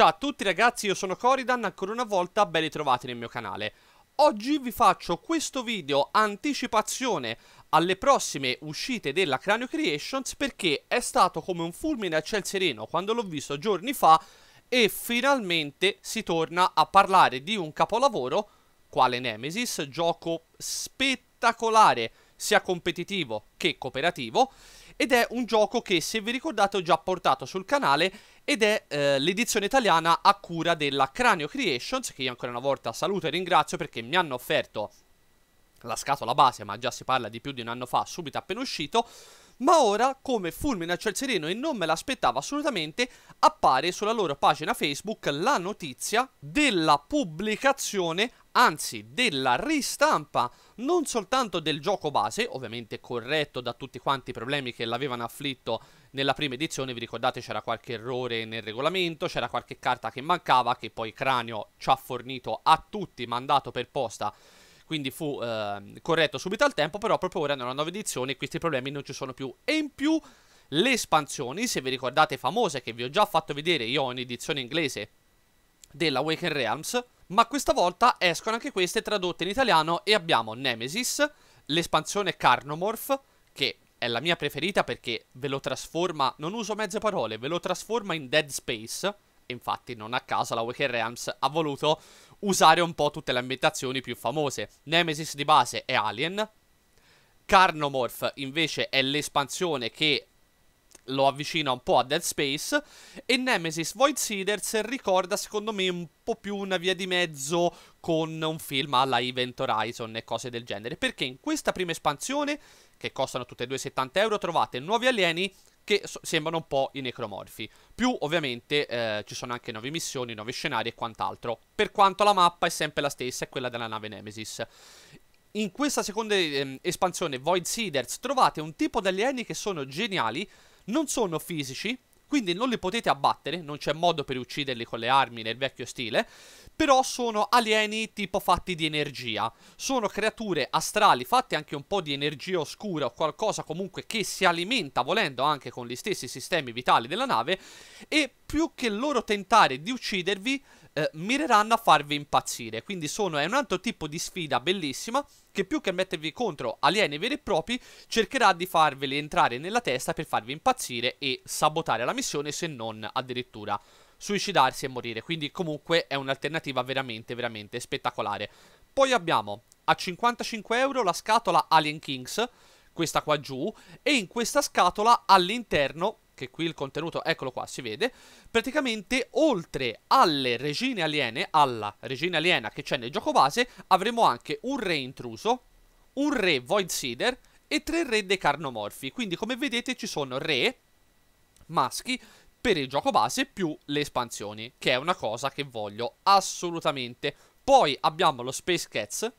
Ciao a tutti ragazzi, io sono Coridan, ancora una volta ben ritrovati nel mio canale. Oggi vi faccio questo video anticipazione alle prossime uscite della Cranio Creations perché è stato come un fulmine a ciel sereno quando l'ho visto giorni fa e finalmente si torna a parlare di un capolavoro quale Nemesis, gioco spettacolare sia competitivo che cooperativo ed è un gioco che se vi ricordate ho già portato sul canale ed è eh, l'edizione italiana a cura della Cranio Creations che io ancora una volta saluto e ringrazio perché mi hanno offerto la scatola base ma già si parla di più di un anno fa subito appena uscito ma ora, come fulmine a ciel sereno e non me l'aspettavo assolutamente, appare sulla loro pagina Facebook la notizia della pubblicazione anzi della ristampa non soltanto del gioco base, ovviamente corretto da tutti quanti i problemi che l'avevano afflitto nella prima edizione, vi ricordate c'era qualche errore nel regolamento, c'era qualche carta che mancava che poi Cranio ci ha fornito a tutti, mandato per posta quindi fu eh, corretto subito al tempo, però proprio ora nella nuova edizione questi problemi non ci sono più. E in più le espansioni, se vi ricordate famose che vi ho già fatto vedere io in edizione inglese della Waken Realms, ma questa volta escono anche queste tradotte in italiano e abbiamo Nemesis, l'espansione Carnomorph, che è la mia preferita perché ve lo trasforma, non uso mezze parole, ve lo trasforma in Dead Space, infatti non a caso la Wicked Realms ha voluto usare un po' tutte le ambientazioni più famose. Nemesis di base è Alien, Carnomorph invece è l'espansione che lo avvicina un po' a Dead Space e Nemesis Void Seeders ricorda secondo me un po' più una via di mezzo con un film alla Event Horizon e cose del genere perché in questa prima espansione che costano tutte e due 70 euro trovate nuovi alieni che so- sembrano un po' i necromorfi più ovviamente eh, ci sono anche nuove missioni, nuovi scenari e quant'altro per quanto la mappa è sempre la stessa è quella della nave Nemesis in questa seconda ehm, espansione Void Seeders trovate un tipo di alieni che sono geniali non sono fisici, quindi non li potete abbattere, non c'è modo per ucciderli con le armi nel vecchio stile, però sono alieni tipo fatti di energia, sono creature astrali fatte anche un po' di energia oscura o qualcosa comunque che si alimenta volendo anche con gli stessi sistemi vitali della nave e più che loro tentare di uccidervi eh, mireranno a farvi impazzire. Quindi sono, è un altro tipo di sfida bellissima che più che mettervi contro alieni veri e propri cercherà di farveli entrare nella testa per farvi impazzire e sabotare la missione se non addirittura suicidarsi e morire. Quindi comunque è un'alternativa veramente veramente spettacolare. Poi abbiamo a 55 euro la scatola Alien Kings, questa qua giù, e in questa scatola all'interno che qui il contenuto, eccolo qua, si vede, praticamente oltre alle regine aliene, alla regina aliena che c'è nel gioco base, avremo anche un re intruso, un re void seeder e tre re dei carnomorfi. Quindi come vedete ci sono re maschi per il gioco base più le espansioni, che è una cosa che voglio assolutamente. Poi abbiamo lo Space Cats,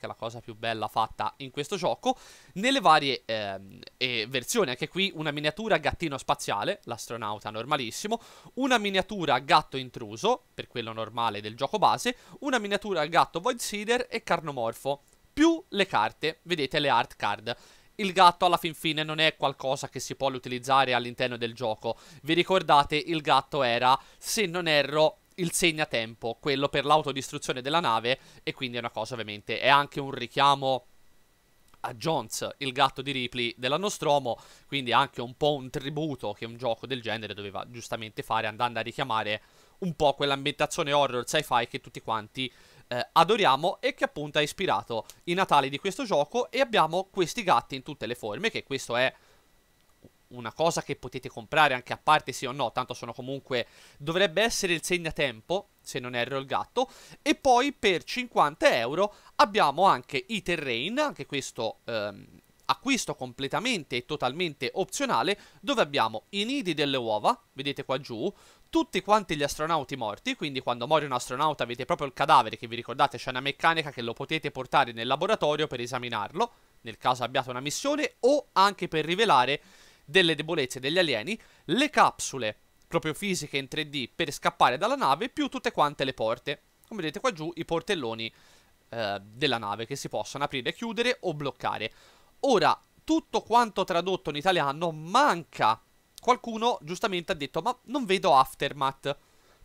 che è la cosa più bella fatta in questo gioco, nelle varie ehm, eh, versioni. Anche qui una miniatura gattino spaziale, l'astronauta normalissimo, una miniatura gatto intruso, per quello normale del gioco base, una miniatura gatto void seeder e carnomorfo, più le carte, vedete le art card il gatto alla fin fine non è qualcosa che si può utilizzare all'interno del gioco. Vi ricordate, il gatto era, se non erro, il segnatempo, quello per l'autodistruzione della nave, e quindi è una cosa ovviamente, è anche un richiamo a Jones, il gatto di Ripley della Nostromo, quindi anche un po' un tributo che un gioco del genere doveva giustamente fare andando a richiamare un po' quell'ambientazione horror sci-fi che tutti quanti eh, adoriamo e che appunto ha ispirato i Natali di questo gioco e abbiamo questi gatti in tutte le forme, che questo è una cosa che potete comprare anche a parte sì o no, tanto sono comunque dovrebbe essere il segnatempo, se non erro il gatto, e poi per 50 euro abbiamo anche i terrain, anche questo ehm, acquisto completamente e totalmente opzionale, dove abbiamo i nidi delle uova, vedete qua giù, tutti quanti gli astronauti morti, quindi quando muore un astronauta avete proprio il cadavere che vi ricordate c'è una meccanica che lo potete portare nel laboratorio per esaminarlo, nel caso abbiate una missione o anche per rivelare delle debolezze degli alieni, le capsule proprio fisiche in 3D per scappare dalla nave, più tutte quante le porte. Come vedete qua giù i portelloni eh, della nave che si possono aprire, chiudere o bloccare. Ora, tutto quanto tradotto in italiano manca. Qualcuno giustamente ha detto ma non vedo Aftermath.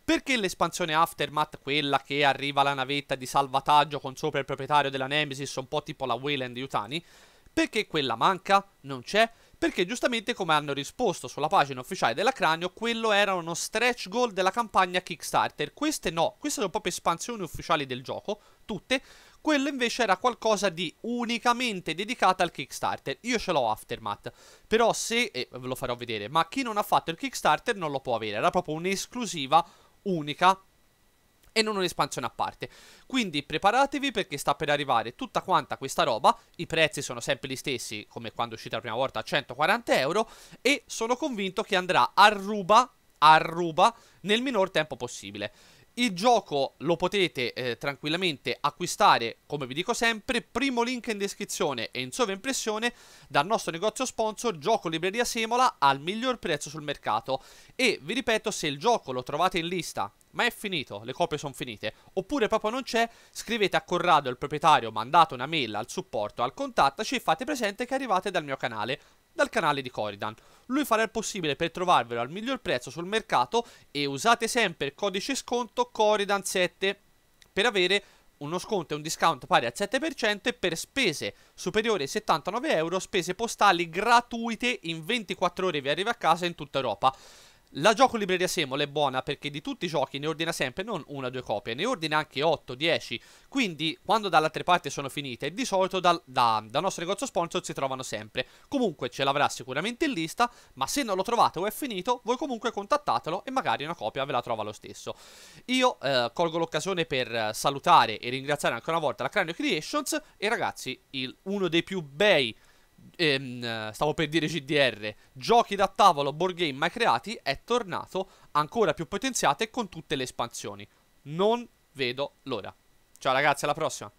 Perché l'espansione Aftermath, quella che arriva la navetta di salvataggio con sopra il proprietario della Nemesis, un po' tipo la Wayland Yutani, perché quella manca? Non c'è? perché giustamente come hanno risposto sulla pagina ufficiale della Cranio, quello era uno stretch goal della campagna Kickstarter. Queste no, queste sono proprio espansioni ufficiali del gioco, tutte. Quello invece era qualcosa di unicamente dedicato al Kickstarter. Io ce l'ho Aftermath, però se, e ve lo farò vedere, ma chi non ha fatto il Kickstarter non lo può avere, era proprio un'esclusiva unica e non un'espansione a parte. Quindi preparatevi perché sta per arrivare tutta quanta questa roba, i prezzi sono sempre gli stessi come quando è uscita la prima volta a 140 euro e sono convinto che andrà a ruba, a ruba nel minor tempo possibile. Il gioco lo potete eh, tranquillamente acquistare, come vi dico sempre, primo link in descrizione e in sovraimpressione dal nostro negozio sponsor Gioco Libreria Semola al miglior prezzo sul mercato. E vi ripeto, se il gioco lo trovate in lista ma è finito, le copie sono finite, oppure proprio non c'è, scrivete a Corrado, il proprietario, mandate una mail al supporto, al contattaci e fate presente che arrivate dal mio canale dal canale di Coridan. Lui farà il possibile per trovarvelo al miglior prezzo sul mercato e usate sempre il codice sconto Coridan7 per avere uno sconto e un discount pari al 7% e per spese superiori ai 79 euro, spese postali gratuite in 24 ore vi arriva a casa in tutta Europa. La gioco libreria Semol è buona perché di tutti i giochi ne ordina sempre non una o due copie, ne ordina anche 8, 10. Quindi quando dall'altra parte sono finite, di solito dal, da, dal nostro negozio sponsor si trovano sempre. Comunque ce l'avrà sicuramente in lista, ma se non lo trovate o è finito, voi comunque contattatelo e magari una copia ve la trova lo stesso. Io eh, colgo l'occasione per salutare e ringraziare ancora una volta la Cranio Creations e ragazzi, il, uno dei più bei ehm, stavo per dire GDR, giochi da tavolo, board game mai creati, è tornato ancora più potenziato e con tutte le espansioni. Non vedo l'ora. Ciao ragazzi, alla prossima!